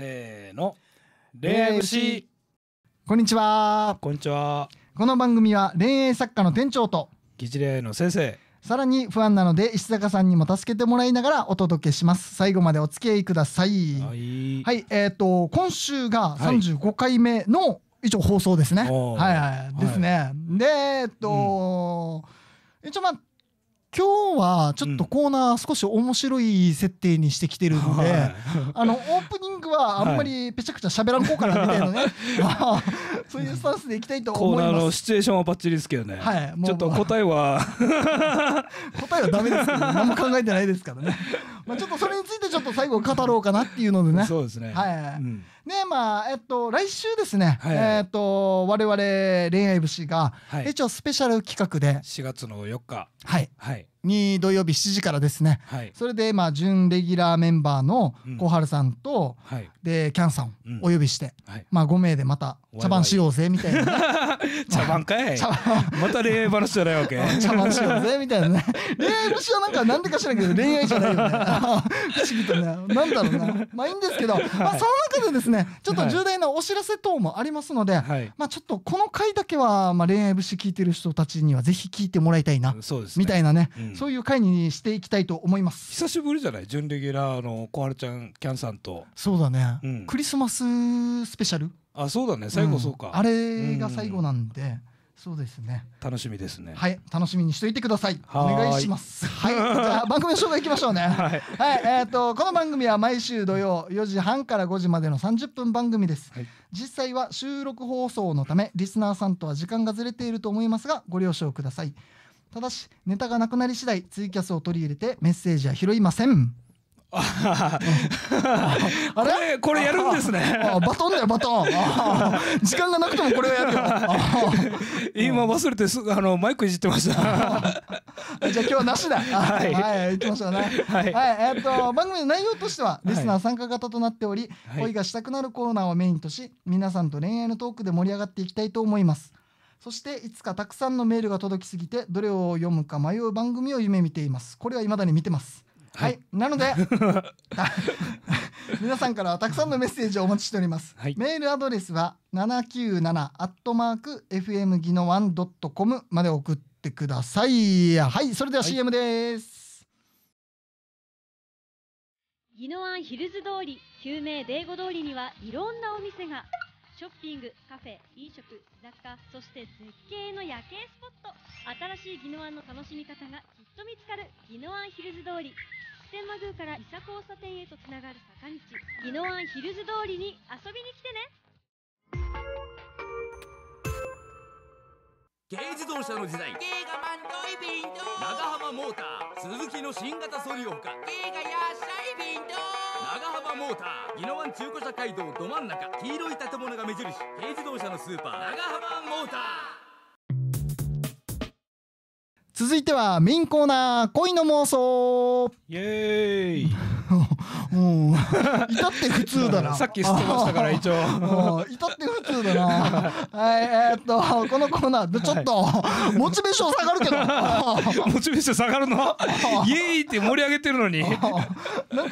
せーの恋愛節こんにちはこんにちはこの番組は恋愛作家の店長と吉似恋愛の先生さらに不安なので石坂さんにも助けてもらいながらお届けします最後までお付き合いくださいはい、はい、えっ、ー、と今週が35回目の一応放送ですねはいはい、はい、ですね、はい、でえっと、うん、一応まあ今日はちょっとコーナー少し面白い設定にしてきてるんで、うんはい、あのオープニングはあんまりぺちゃくちゃ喋らんこうかなみたいなね、はい、そういうスタンスでいきたいと思いますコーナーのシチュエーションはバッチリですけどね、はい、ちょっと答えは 答えはダメですけど何も考えてないですからね、まあ、ちょっとそれについてちょっと最後語ろうかなっていうのでね そうですねはい、うんねまあえっと来週ですね、はい、えっと我々恋愛節が、はい、一応スペシャル企画で4月の4日はい、はい、に土曜日7時からですね、はい、それでまあ準レギュラーメンバーの小春さんと、うん、でキャンさんをお呼びして、うんはい、まあ5名でまた茶番しようぜみたいな、ね、茶番かい また恋愛話じゃないわけ茶番しようぜみたいなね 恋愛話はなんか何でか知らんけど恋愛じゃないよね不思議とねなんだろうなまあいいんですけど、はい、まあその中でですねちょっと重大なお知らせ等もありますので、まあちょっとこの回だけはまあ恋愛節聞いてる人たちにはぜひ聞いてもらいたいな、ね、みたいなね、うん、そういう会にしていきたいと思います久しぶりじゃない準レギュラーの小春ちゃんキャンさんとそうだね、うん、クリスマススペシャルあそうだね最後そうか、うん、あれが最後なんで、そうですね。楽しみですね。はい、楽しみにしていてください。お願いします。はい、じゃあ 番組の紹介いきましょうね。はい、はい、えー、っと、この番組は毎週土曜4時半から5時までの30分番組です。はい、実際は収録放送のため、リスナーさんとは時間がずれていると思いますが、ご了承ください。ただしネタがなくなり次第ツイキャスを取り入れてメッセージは拾いません あれこれやるんですねバトンだよバトン時間がなくてもこれをやるよ 今忘れてすあのマイクいじってました じゃあ今日はなしだはいはい行きましょうねはい、はい、えっと番組の内容としてはリスナー参加型となっており、はい、恋がしたくなるコーナーをメインとし皆さんと恋愛のトークで盛り上がっていきたいと思いますそしていつかたくさんのメールが届きすぎてどれを読むか迷う番組を夢見ていますこれは未だに見てますはい、はい、なので 皆さんからたくさんのメッセージをお待ちしております、はい、メールアドレスは 797-fm ギノワントコムまで送ってくださいはいそれでは CM です、はい、ギノワンヒルズ通り救命デーゴ通りにはいろんなお店がショッピング、カフェ、飲食、雑貨、そして絶景の夜景スポット。新しい宜野湾の楽しみ方がきっと見つかる宜野湾ヒルズ通り。天満宮から伊佐交差点へとつながる坂道。宜野湾ヒルズ通りに遊びに来てね軽自動車の時代長浜モーター鈴木の新型ソリオー軽がやっ宜野湾中古車街道ど真ん中黄色い建物が目印軽自動車のスーパー長浜モーター続いてはメインコーナー恋の妄想イエーイう至って普通だなさっき捨てましたから一応至って普通だなはいえー、っとこのコーナーちょっとモチベーション下がるけど モチベーション下がるの イエーイって盛り上げてるのになんか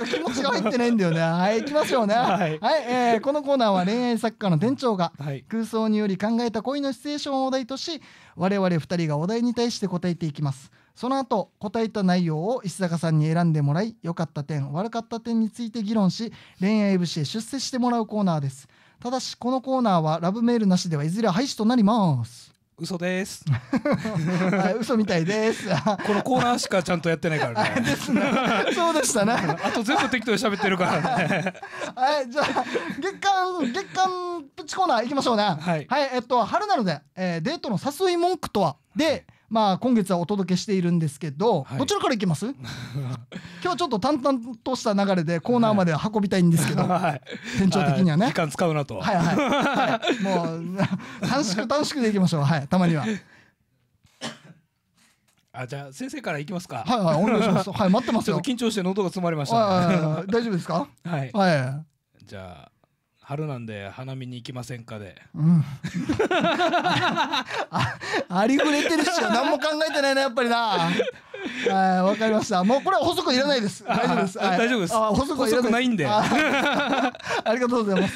気持ちが入ってないんだよねはいいきましょうねはい、はい、えー、このコーナーは恋愛作家の店長が空想により考えた恋のシチュエーションをお題とし我々二人がお題に対して答えていきます、その後答えた内容を石坂さんに選んでもらい良かった点悪かった点について議論し恋愛節へ出世してもらうコーナーですただしこのコーナーはラブメールなしではいずれ廃止となります嘘です 嘘みたいですこのコーナーしかちゃんとやってないから ね。そうでしたね。あと全部適当に喋ってるからね。はい、じゃあ、月間、月間プチコーナーいきましょうね。はい。はい、えっと、春なので、えー、デートの誘い文句とは、で、まあ今月はお届けしているんですけど、はい、どちらからいきます 今日ちょっと淡々とした流れでコーナーまで運びたいんですけど、はい、店長的にはね時間使うなとはいはい、はい、もう短縮 短縮でいきましょうはいたまには。あじゃあ先生からいきますか。はいはいお願いします。はい待ってますよ。緊張して喉が詰まりました、ね、大丈夫ですか。はい。はい。じゃあ春なんで花見に行きませんかで、うん、あ ありふれてるし何も考えてないなやっぱりなはいわかりましたもうこれは補足いらないです大丈夫です、はい、大丈夫ですあ補足はいらないんで ありがとうございます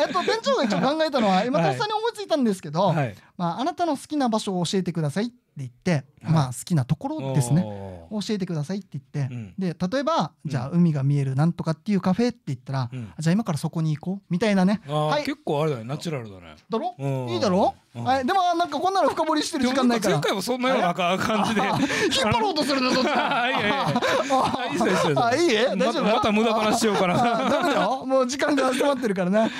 えっと店長が一応考えたのは今田さんに思いついたんですけど、はい、まあ、あなたの好きな場所を教えてくださいって言って、はい、まあ、好きなところですね教えてくださいって言って、うん、で例えばじゃあ海が見えるなんとかっていうカフェって言ったら、うん、じゃあ今からそこに行こうみたいなね、はい、結構あれだねナチュラルだねだろいいだろはい、でもなんかこんなの深掘りしてる時間ないから前回もそんなような感じで 引っ張ろうとするなどっちかい いやいいえ大丈夫また無駄話しようかなダメだよもう時間が集まってるからねはい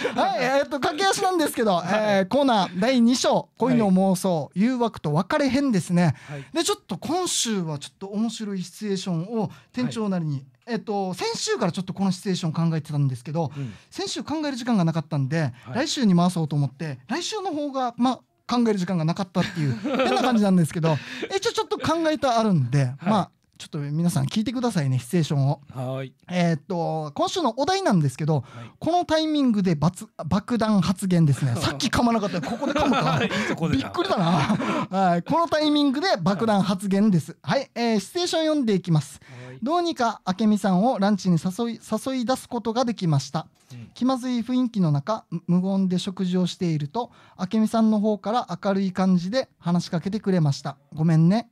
えー、っと駆け足なんですけど、えー、コーナー第2章恋の妄想、はい、誘惑と別れへんですね、はい、でちょっと今週はちょっと面白いシチュエーションを店長なりに、はい、えっと、先週からちょっとこのシチュエーション考えてたんですけど、うん、先週考える時間がなかったんで、来週に回そうと思って来週の方がまあ考える時間がなかったっていう変な感じなんですけど 一応ちょっと考えたあるんで、まあちょっと皆さん聞いてくださいねシチュエーションを。はいえー、っと今週のお題なんですけど、はい、このタイミングで爆弾発言ですね さっき噛まなかったここで噛むか びっくりだなはいこのタイミングで爆弾発言ですはい、えー、シチュエーション読んでいきます、どうにか明美さんをランチに誘い誘い出すことができました、うん、気まずい雰囲気の中無言で食事をしていると明美さんの方から明るい感じで話しかけてくれましたごめんね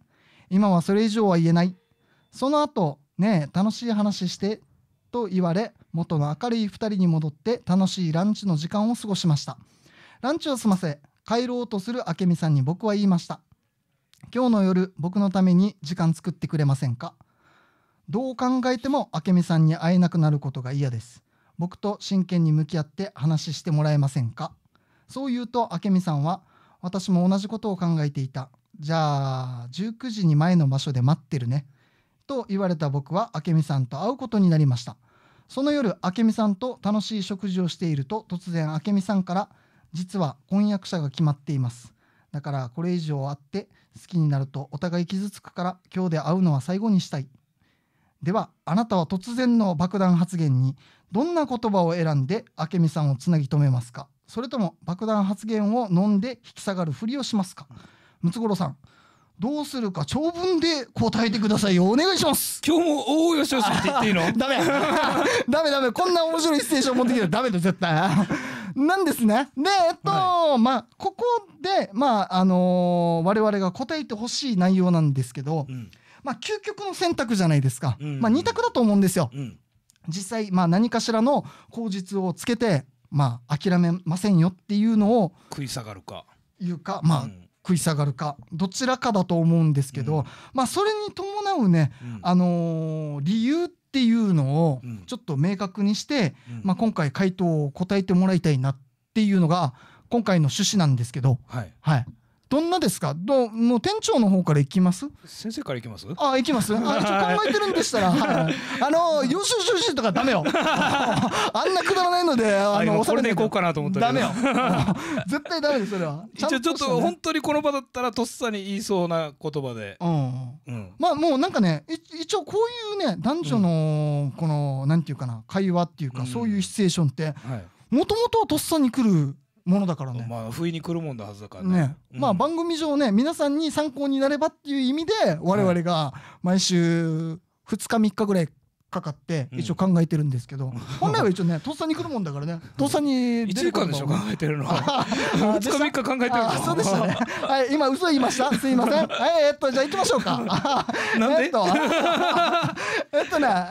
今はそれ以上は言えないその後ねえ楽しい話してと言われ元の明るい2人に戻って楽しいランチの時間を過ごしましたランチを済ませ帰ろうとする明美さんに僕は言いました今日の夜僕のために時間作ってくれませんかどう考えても明美さんに会えなくなることが嫌です僕と真剣に向き合って話してもらえませんかそう言うと明美さんは私も同じことを考えていたじゃあ19時に前の場所で待ってるねと言われた僕は明美さんと会うことになりましたその夜明美さんと楽しい食事をしていると突然明美さんから「実は婚約者が決まっています」だからこれ以上会って好きになるとお互い傷つくから今日で会うのは最後にしたいではあなたは突然の爆弾発言にどんな言葉を選んで明美さんをつなぎ止めますかそれとも爆弾発言を飲んで引き下がるふりをしますかムツゴロウさんどうするか長文で答えてくださいよ。お願いします。今日もお大よしよしって言っていいの ダメ。ダメダメ。こんな面白いステーション持ってきたらダメだ、絶対。なんですね。で、えっと、はい、まあ、ここで、まあ、あのー、我々が答えてほしい内容なんですけど、うん、まあ、究極の選択じゃないですか。うんうん、まあ、二択だと思うんですよ。うん、実際、まあ、何かしらの口実をつけて、まあ、諦めませんよっていうのを。食い下がるか。いうか、まあ、うん食い下がるかどちらかだと思うんですけど、うん、まあそれに伴うね、うん、あのー、理由っていうのをちょっと明確にして、まあ、今回回答を答えてもらいたいなっていうのが今回の趣旨なんですけど。はい、はいどんなですかどうもう店長の方からいきます先生からいきますあ、いきますあ、一応考えてるんでしたら、はい、あの、よしよしよしとかダメよ あんなくだらないので、あの、これでいこうかなと思ったダメよ 絶対ダメです、それは。一応ちょっと本当にこの場だったらとっさに言いそうな言葉で。うん。うん、まあもうなんかね、一応こういうね、男女の、この、なんていうかな、会話っていうか、そういうシチュエーションって、もともととっさに来るものだからね。まあ不意に来るもんだはずだからね。ねうん、まあ番組上ね皆さんに参考になればっていう意味で我々が毎週2日3日ぐらいかかって一応考えてるんですけど、うん、本来は一応ねとっさに来るもんだからねとっさに1時間でしょ考えてるのは2 日3日考えてるのそうでしたねはい今嘘言いましたすいません はいえっとじゃあ行きましょうかなんで えっとね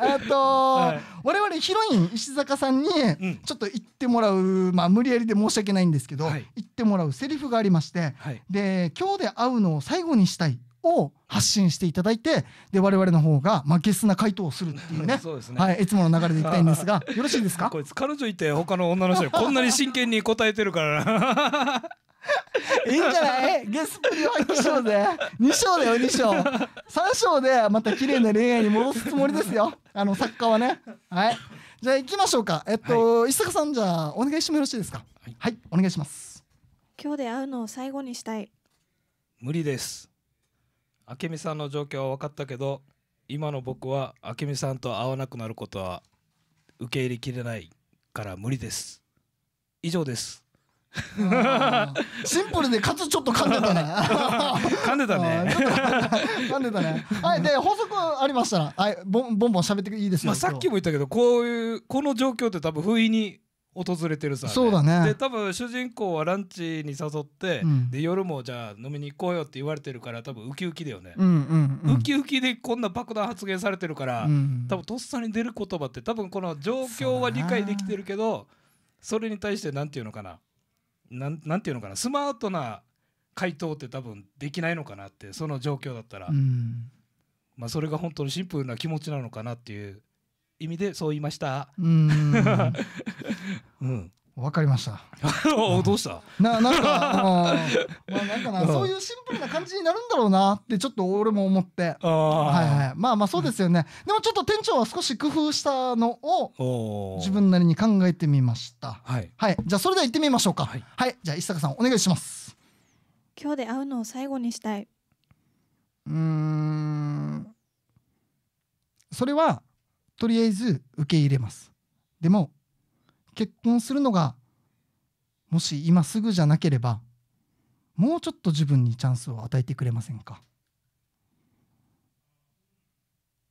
えっと、はい我々ヒロイン石坂さんにちょっと言ってもらう、まあ無理やりで申し訳ないんですけど、はい、言ってもらうセリフがありまして、はい、で今日で会うのを最後にしたいを発信していただいてで我々の方があゲスな回答をするっていうね ね、はい、いつもの流れでいきたいんですがよろしいですか こいつ彼女いて他の女の人こんなに真剣に答えてるからいいんじゃないゲスプリを発揮しようぜ。2章だよ、2章。3章でまた綺麗な恋愛に戻すつもりですよ。あの、作家はね。はい。じゃあ行きましょうか。えっと、はい、石坂さん、じゃあお願いしてもよろしいですか、はい。はい、お願いします。今日で会うのを最後にしたい。無理です。明美さんの状況は分かったけど、今の僕は明美さんと会わなくなることは受け入れきれないから無理です。以上です。シンプルでかつちょっと噛んでたね 噛んでたね 噛んでたねはいで法則ありましたらはいボンボンしゃ喋っていいですよ、まあ、さっきも言ったけどこういうこの状況って多分不意に訪れてるさ、ね、そうだねで多分主人公はランチに誘って、うん、で夜もじゃあ飲みに行こうよって言われてるから多分ウキウキだよね、うんうんうん、ウキウキでこんな爆弾発言されてるから、うん、多分とっさに出る言葉って多分この状況は理解できてるけどそれに対して何て言うのかななんなんていうのかなスマートな回答って多分できないのかなってその状況だったら、うん、まあ、それが本当にシンプルな気持ちなのかなっていう意味でそう言いました。うん うんわかりました。どうした？ななんかまあなんかなそういうシンプルな感じになるんだろうなってちょっと俺も思って、はいはいまあまあそうですよね。でもちょっと店長は少し工夫したのを自分なりに考えてみました。はい、はい、じゃあそれでは行ってみましょうか。はい、はい、じゃあ石坂さんお願いします。今日で会うのを最後にしたい。うん。それはとりあえず受け入れます。でも結婚するのがもし今すぐじゃなければもうちょっと自分にチャンスを与えてくれませんか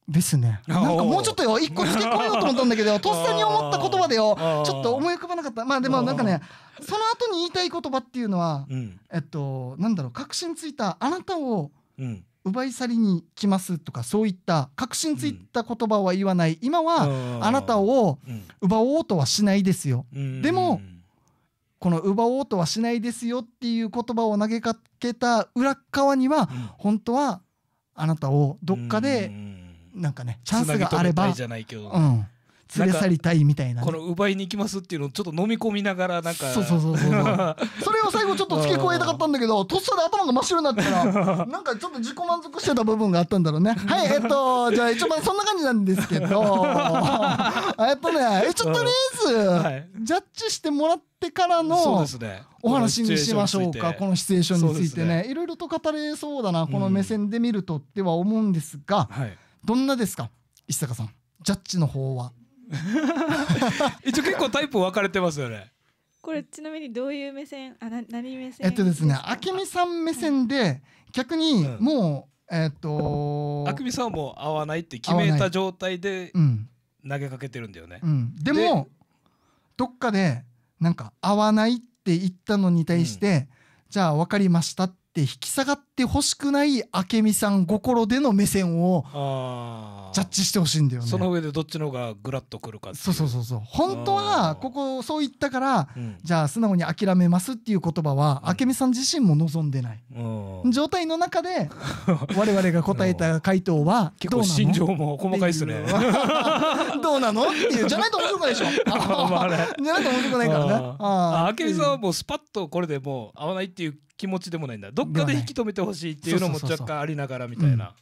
ですね。なんかもうちょっとよ、一個付け加えようと思ったんだけど、とっさに思った言葉でよ、ちょっと思い浮かばなかった。まあでもなんかね、その後に言いたい言葉っていうのは、うん、えっと、なんだろう、確信ついたあなたを、うん、奪い去りに来ますとかそういった確信ついた言葉は言わない、今はあなたを奪おうとはしないですよ、でもこの奪おうとはしないですよっていう言葉を投げかけた裏側には本当はあなたをどっかでなんかねチャンスがあれば、うん、連れ去りたいみたいな、ねな、この奪いに行きますっていうのをちょっと飲み込みながらなんかそうそうそうそうそ れを最後ちょっと付け加えたかったんだけどとっさで頭が真っ白になったら なんかちょっと自己満足してた部分があったんだろうね はいえっとじゃあ一応まあそんな感じなんですけどえっとねえょっとりあえず、ジャッジしてもらってからのお話にしましょうかこのシチュエーションについてねいろいろと語れそうだなこの目線で見るとっては思うんですが、どんなですか石坂さんジャッジの方は 一応結構タイプ分かれてますよね。これちなみにどういう目線あな何目線えっとですねあきみさん目線で逆にもう、うん、えっとあきみさんもう合わないって決めた状態で投げかけてるんだよね。うん、でもどっかでなんか合わないって言ったのに対して、うん、じゃあ分かりましたって引き下がって。ってほしくない明美さん心での目線をジャッジしてほしいんだよねその上でどっちの方がグラッとくるかそうそうそうそう本当はここそう言ったから、うん、じゃあ素直に諦めますっていう言葉は、明美さん自身も望んでない、うん、状態の中で 我々が答えた回答は どうなの心情も細かいっすね どうなのっていうじゃないと面白くないでしょじゃないと面白くないからねああ明美さんはもうスパッとこれでもう合わないっていう気持ちでもないんだどっかで引き止めてほしいっていうのも若干ありながらみたいな。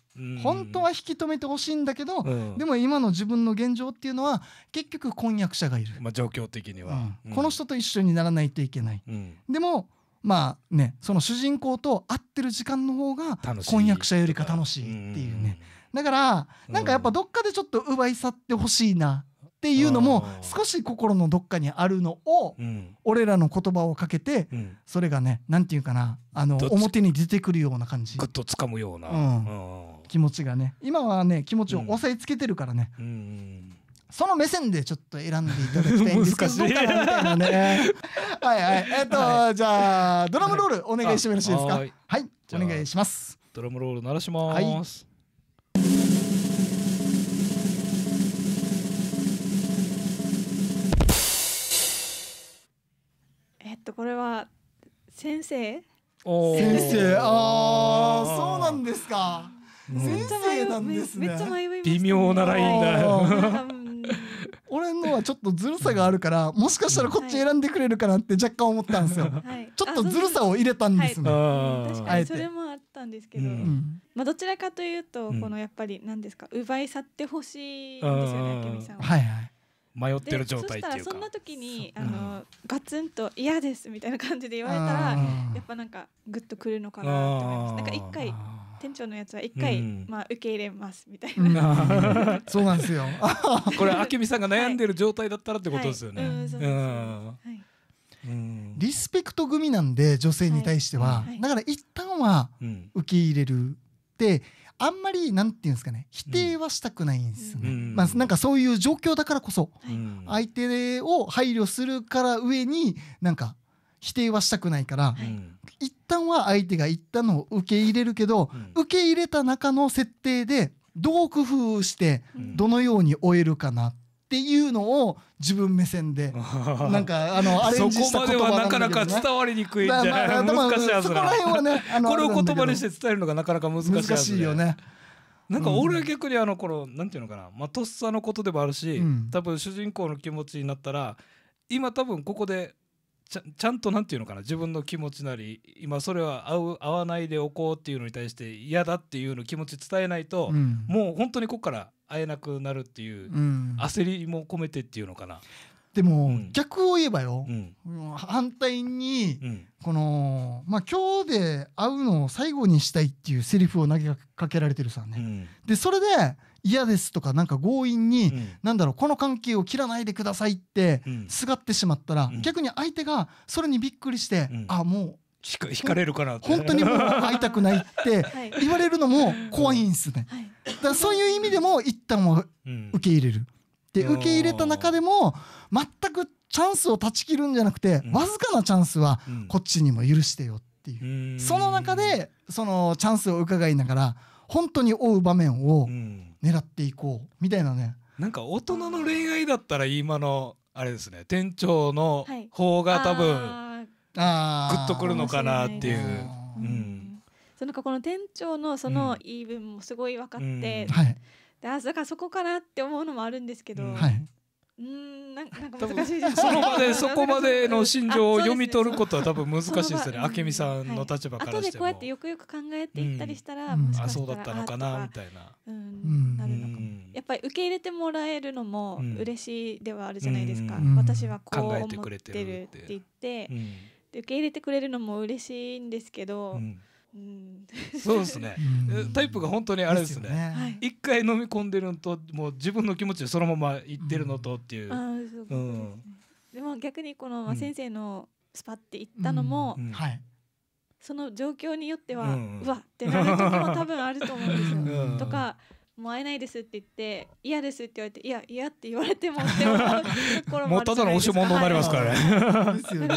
本当は引き止めてほしいんだけど、でも今の自分の現状っていうのは結局婚約者がいる、まあ、状況的には、この人と一緒にならないといけない、でもまあねその主人公と会ってる時間の方が婚約者よりか楽しいっていうねだからなんかやっぱどっかでちょっと奪い去ってほしいなっていうのも少し心のどっかにあるのを俺らの言葉をかけてそれがねなんていうかなあの表に出てくるような感じグッと掴むような、うん、気持ちがね今はね気持ちを押さえつけてるからね、うんうんその目線でちょっと選んでいただきたいんですけど、どかみたいなね。はいはい。えっと、はい、じゃあ、ドラムロールお願いしてもよろしいですかはい、お願いします。ドラムロール鳴らします。はいとこれは先生先生ああそうなんですか、うん、先生なんですね微妙なラインだ俺のはちょっとずるさがあるからもしかしたらこっち選んでくれるかなって若干思ったんですよ、はい、ちょっとずるさを入れたんですね、はい、確かにそれもあったんですけど、うん、まあどちらかというとこのやっぱり何ですか奪い去ってほしいんですよねあけさんは。はいはい迷ってる状態っていうかそんな時にあの、うん、ガツンと「嫌です」みたいな感じで言われたらやっぱなんかグッとくるのかなと思いますなんか一回店長のやつは一回、うん、まあ受け入れますみたいな、うん、そうなんですよ これあけみさんが悩んでる状態だったらってことですよね、はいリスペクト組なんで女性に対しては、はいはい、だから一旦は受け入れる、であんまりなんていうんですかね否定はしたくないんですよね、うん、まあ、なんかそういう状況だからこそ、相手を配慮するから上になんか否定はしたくないから、一旦は相手が言ったのを受け入れるけど、うん、受け入れた中の設定でどう工夫してどのように終えるかなっっていうのを自分目線で なんかあのアレンジした言葉なんだけど、ね、そこまではなかなか伝わりにくいんじゃない、まあ難しいはずなそこら辺はねこれを言葉にして伝えるのがなかなか難しい難しいよねなんか俺は逆にあの頃なんていうのかな、まあ、とっさのことでもあるし、うん、多分主人公の気持ちになったら今多分ここでちゃちゃんとなんていうのかな自分の気持ちなり今それは合う合わないでおこうっていうのに対して嫌だっていうの気持ち伝えないと、うん、もう本当にここから会えなくなるっていう、焦りも込めてっていうのかな。でも、逆を言えばよ、うん、反対に、この、まあ、今日で会うのを最後にしたいっていうセリフを投げかけられてるさね。で、それで、嫌ですとか、なんか強引に、うん、なんだろう、この関係を切らないでくださいって、すがってしまったら、逆に相手がそれにびっくりして、あ、もう、引かれるかな本当にもう会いたくないって 言われるのも怖いんすね。はいだそういう意味でも一旦も受け入れる。で受け入れた中でも全くチャンスを断ち切るんじゃなくて、わずかなチャンスはこっちにも許してよっていう、その中でそのチャンスを伺いながら本当に追う場面を狙っていこうみたいなね。なんか大人の恋愛だったら今のあれですね店長の方が多分グッとくるのかなっていう。うんそのかこの店長のその言い分もすごい分かって、うん、であだからそこかなって思うのもあるんですけど、うんはいうんなんか難しい その場で そこまでの心情を読み取ることは多分難しいですよね。明美さんの立場からしても。後でこうやってよくよく考えていったりしたら、もしかしたらあそうだったのかなみたいな。うんなるのかも。やっぱり受け入れてもらえるのも嬉しいではあるじゃないですか。私はこう思ってるって言って、で受け入れてくれるのも嬉しいんですけど。うんそうですね。タイプが本当にあれですね。一、回飲み込んでるのと、もう自分の気持ちでそのままいってるのとっていう。でも逆にこの先生のスパって言ったのも、その状況によっては、うわってなる時も多分あると思うんですよ。とかもう会えないですって言って嫌ですって言われていや嫌って言われてもって思うところもあるただの押し問答になりますからね。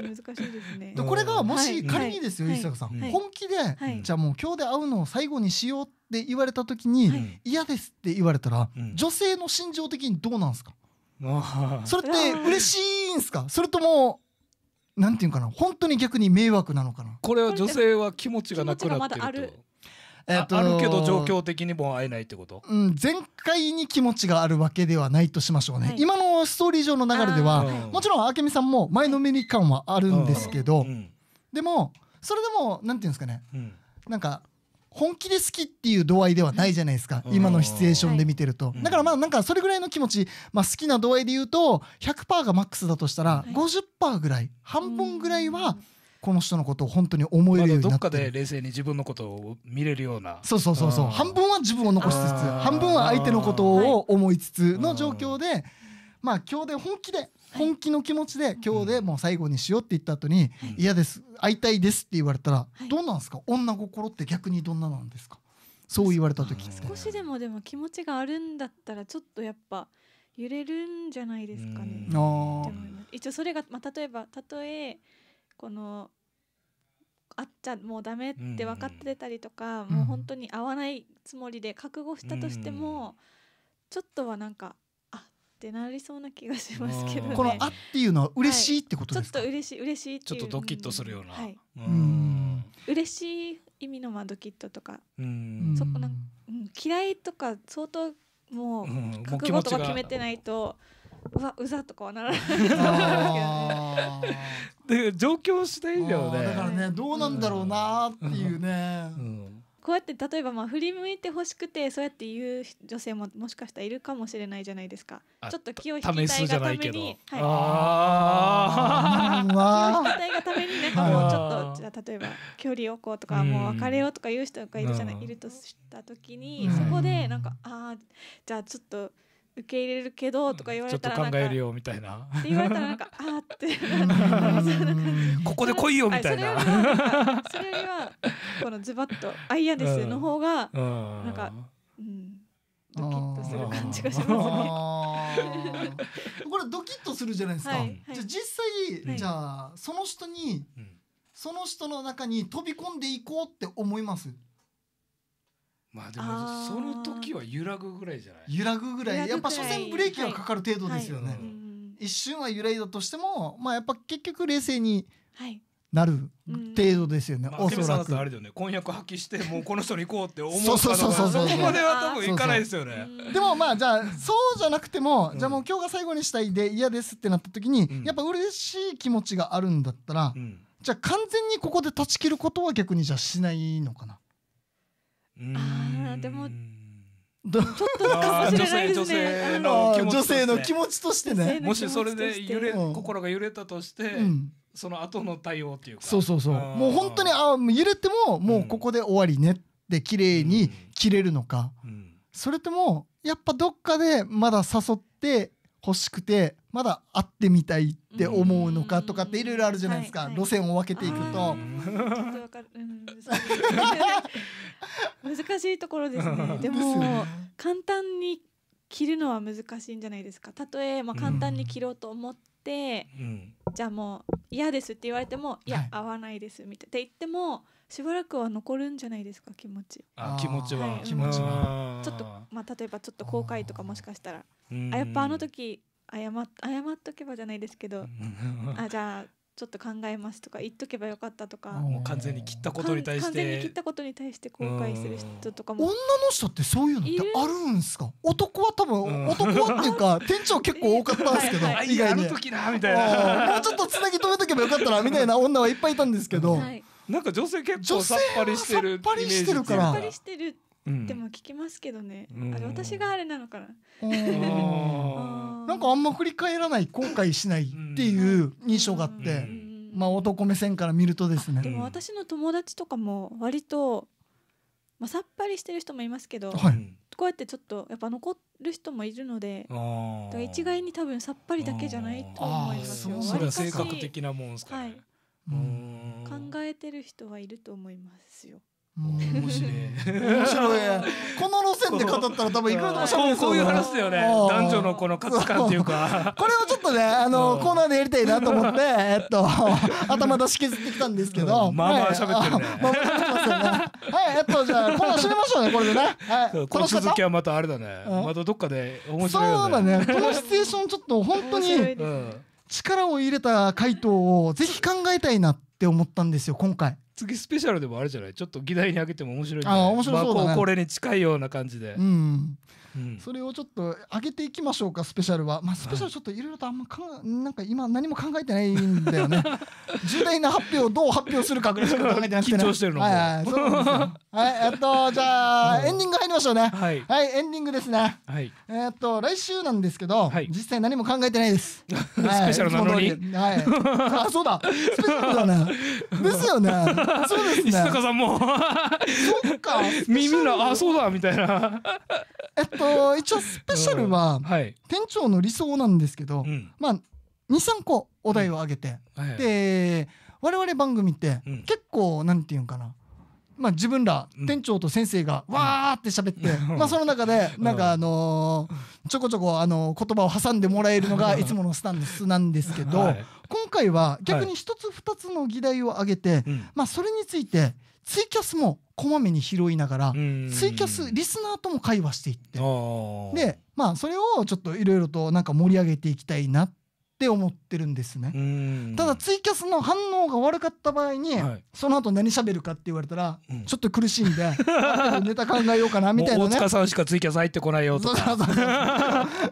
難しいですね。これがもし仮にですよ、石坂さん、本気で、じゃあもう今日で会うのを最後にしようって言われた時に、嫌ですって言われたら、女性の心情的にどうなんですか。それって嬉しいんですか。それともなんていうかな本当に逆に迷惑なのかな。これは女性は気持ちがなくなってると。えっと、あるけど状況的にも会えないってこと、うん、前回に気持ちがあるわけではないとしましょうね、はい、今のストーリー上の流れでは、もちろんけみさんも前のめり感はあるんですけど、うん、でもそれでもなんていうんですかね、うん、なんか本気で好きっていう度合いではないじゃないですか、今のシチュエーションで見てると、だからまあなんかそれぐらいの気持ち、まあ、好きな度合いで言うと100%がマックスだとしたら50%ぐらい、半分ぐらいはこの人のことを本当に思えるようになってどっかで冷静に自分のことを見れるようなそうそうそうそう半分は自分を残しつつ半分は相手のことを思いつつの状況でまあ今日で本気で本気の気持ちで今日でもう最後にしようって言った後に「嫌です会いたいです」って言われたらどうなんですか女心って逆にどんななんですかそう言われた時少しでもでも気持ちがあるんだったらちょっとやっぱ揺れるんじゃないですかね。一応それが、まあ、例えば例えこの会っちゃもうダメって分かってたりとか、もう本当に会わないつもりで覚悟したとしても、ちょっとはなんかあってなりそうな気がしますけど、ね、この「あ」っていうのは嬉しいってことですか、はい、ちょっと嬉しい嬉しいちょっとドキッとするような、はい、うん嬉しい意味のまあドキッととかうんそこなん、うん、嫌いとか相当もう覚悟とか決めてないと。うんうわうざとかはならないで状況いんだよねだからねどうなんだろうなっていうね、うん、こうやって例えばまあ振り向いてほしくてそうやって言う女性ももしかしたらいるかもしれないじゃないですかちょっと気を引きたいがためにはい、気を引きたいがためになんかもうちょっとじゃ例えば距離をこうとかもう別れようとか言う人がいるじゃない、いるとした時に、そこでなんかああじゃあちょっと。受け入れるけどとか言われたら、うん、考えるよみたいな言われたらなんかあって ここで来いよみたいなそれよりはこのズバッと「あいやです」の方がなんかドキッとする感じがしますね。これドキッとするじゃないですか。じゃ実際、じゃその人に、その人の中に飛び込んでいこうって思います。まあでもその時は揺らぐぐらいじゃない揺らぐぐらいやっぱ所詮ブレーキがかかる程度ですよね、はいはい一瞬は揺らいだとしてもまあやっぱ結局冷静にはいなる程度ですよね、うん、おそらく、まあ、あれだよね婚約破棄して もうこの人に行こうって思うそうそうそうそうこまでは多分行かないですよねでもまあじゃあそうじゃなくても、うん、じゃあもう今日が最後にしたいで嫌ですってなった時に、うん、やっぱ嬉しい気持ちがあるんだったら、じゃあ完全にここで断ち切ることは逆にじゃあしないのかなああでももし女性の気持ちとしてね。もしそれで揺れ、心が揺れたとして、その後の対応っていうか。そうそうそう。もう本当にあ揺れてももうここで終わりねで綺麗に切れるのか。それともやっぱどっかでまだ誘って欲しくてまだ会ってみたいって思うのかとかっていろいろあるじゃないですか、はいはい、路線を分けていくと。難しいところですね。でも、ね、簡単に着るのは難しいんじゃないですか。たとえまあ簡単に着ろうと思って、うん、じゃあもう嫌ですって言われてもいや、はい、合わないですみたいって言っても。しばらくは残るんじゃないですか気持ちあ気持ちは、はい、気持ちは、うん、ちょっとまあ例えばちょっと後悔とかもしかしたらあやっぱあの時謝っ謝っとけばじゃないですけどあじゃあちょっと考えますとか言っとけばよかったとかもう完全に切ったことに対して完全に切ったことに対して後悔する人とかも女の人ってそういうのってあるんですか男は多分男はっていうか 店長結構多かったんですけどはい、意外にあの時なみたいなもうちょっとつなぎ止めとけばよかったなみたいな女はいっぱいいたんですけど、はい、なんか女性結構さっぱりしてるイメージしてるから。さっぱりしてるでも聞きますけどね。あれ私があれなのかな。なんかあんま振り返らない後悔しないっていう印象があって、まあ男目線から見るとですね。でも私の友達とかも割とまあさっぱりしてる人もいますけど、はい、こうやってちょっとやっぱ残る人もいるので、一概に多分さっぱりだけじゃないと思いますよ。それは性格的なもんですか、ねはい考えてる人はいると思いますよ。面白い。面白い。この路線で語ったら多分いくらでも喋れそう。こういう話だよね。男女のこの価値観っていうか。これをちょっとね、あの、コーナーでやりたいなと思って、えっと、頭出し削ってきたんですけど。まあまあ喋ってるね。まあまあってますよね。はい、えっと、じゃあ、コーナー締めましょうね、これでね。はい。この続きはまたあれだね。またどっかで面白い。そうだね。このシチュエーションちょっと本当に。力を入れた回答をぜひ考えたいなって思ったんですよ今回次スペシャルでもあるじゃないちょっと議題にあげても面白いああ面白そうだね、これに近いような感じで、うん、それをちょっと上げていきましょうかスペシャルは、まあ、スペシャルちょっといろいろとあんまかんなんか今何も考えてないんだよね重大な発表をどう発表するかぐらいしか考えてなくて、ね、緊張してるのはいはいそうなんですよはいえっとじゃあ、エンディング入りましょうね、はい、はい、エンディングですね、はい、えー、っと来週なんですけど、はい、実際何も考えてないです、はい、スペシャルなのにはい、あそうだスペシャルだねですよねそうですね石坂さんもそっか 耳のあそうだみたいなえっと一応スペシャルは、店長の理想なんですけど、うん、まあ23個お題をあげて、うん、で我々番組って結構なんていうんかな、まあ、自分ら店長と先生がわーって喋って、まあ、その中でなんかあのちょこちょこあの言葉を挟んでもらえるのがいつものスタンスなんですけど、今回は逆に一つ二つの議題を上げて、まあ、それについてツイキャスもこまめに拾いながらツイキャスリスナーとも会話していってでまあそれをちょっといろいろとなんか盛り上げていきたいなって思ってるんですねただツイキャスの反応が悪かった場合に、はい、その後何喋るかって言われたら、うん、ちょっと苦しいんで ネタ考えようかなみたいなね大塚さんしかツイキャス入ってこないよとか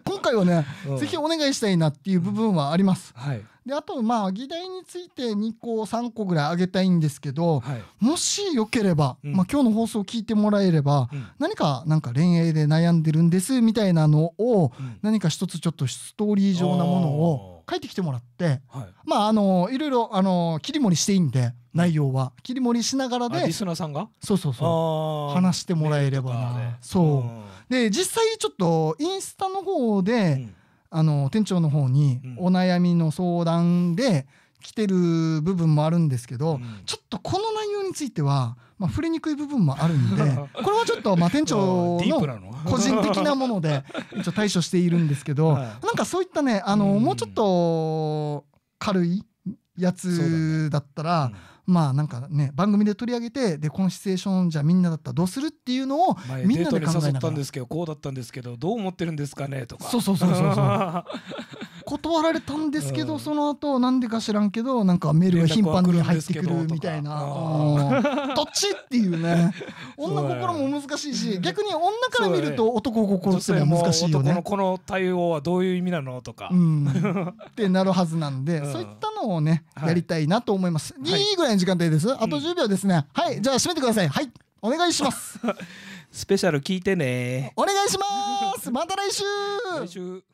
今回はね、うん、ぜひお願いしたいなっていう部分はあります、はいであとまあ議題について2個3個ぐらい挙げたいんですけど、はい、もしよければ、うん、まあ、今日の放送を聞いてもらえれば、うん、何かなんか恋愛で悩んでるんですみたいなのを、うん、何か一つちょっとストーリー上なものを書いてきてもらって、はい、まああのいろいろあの切り盛りしていいんで内容は切り盛りしながらでリスナーさんがそうそうそう話してもらえればな、ね、そうで実際ちょっとインスタの方で、あの店長の方にお悩みの相談で来てる部分もあるんですけど、うん、ちょっとこの内容については、まあ、触れにくい部分もあるんで これはちょっとまあ店長の個人的なもので 一応対処しているんですけど、はい、なんかそういったねあの、うん、もうちょっと軽いやつだったら。うんまあなんかね番組で取り上げてでこのシチュエーションじゃみんなだったらどうするっていうのをみんなで考えながら。ったんですけどこうだったんですけどどう思ってるんですかねとか。そうそうそうそうそう 断られたんですけど、うん、その後なんでか知らんけどなんかメールが頻繁に入ってくるみたいなどっちっていうね 女心も難しいし、逆に女から見ると男心っての難しいよね。ねこの対応はどういう意味なのとか、うん、ってなるはずなんで、うん、そういったのをね、やりたいなと思います。はい、いいぐらいの時間帯です。あと10秒ですね。はいじゃあ閉めてください。はいお願いします。スペシャル聞いてね。お願いします。また来週。来週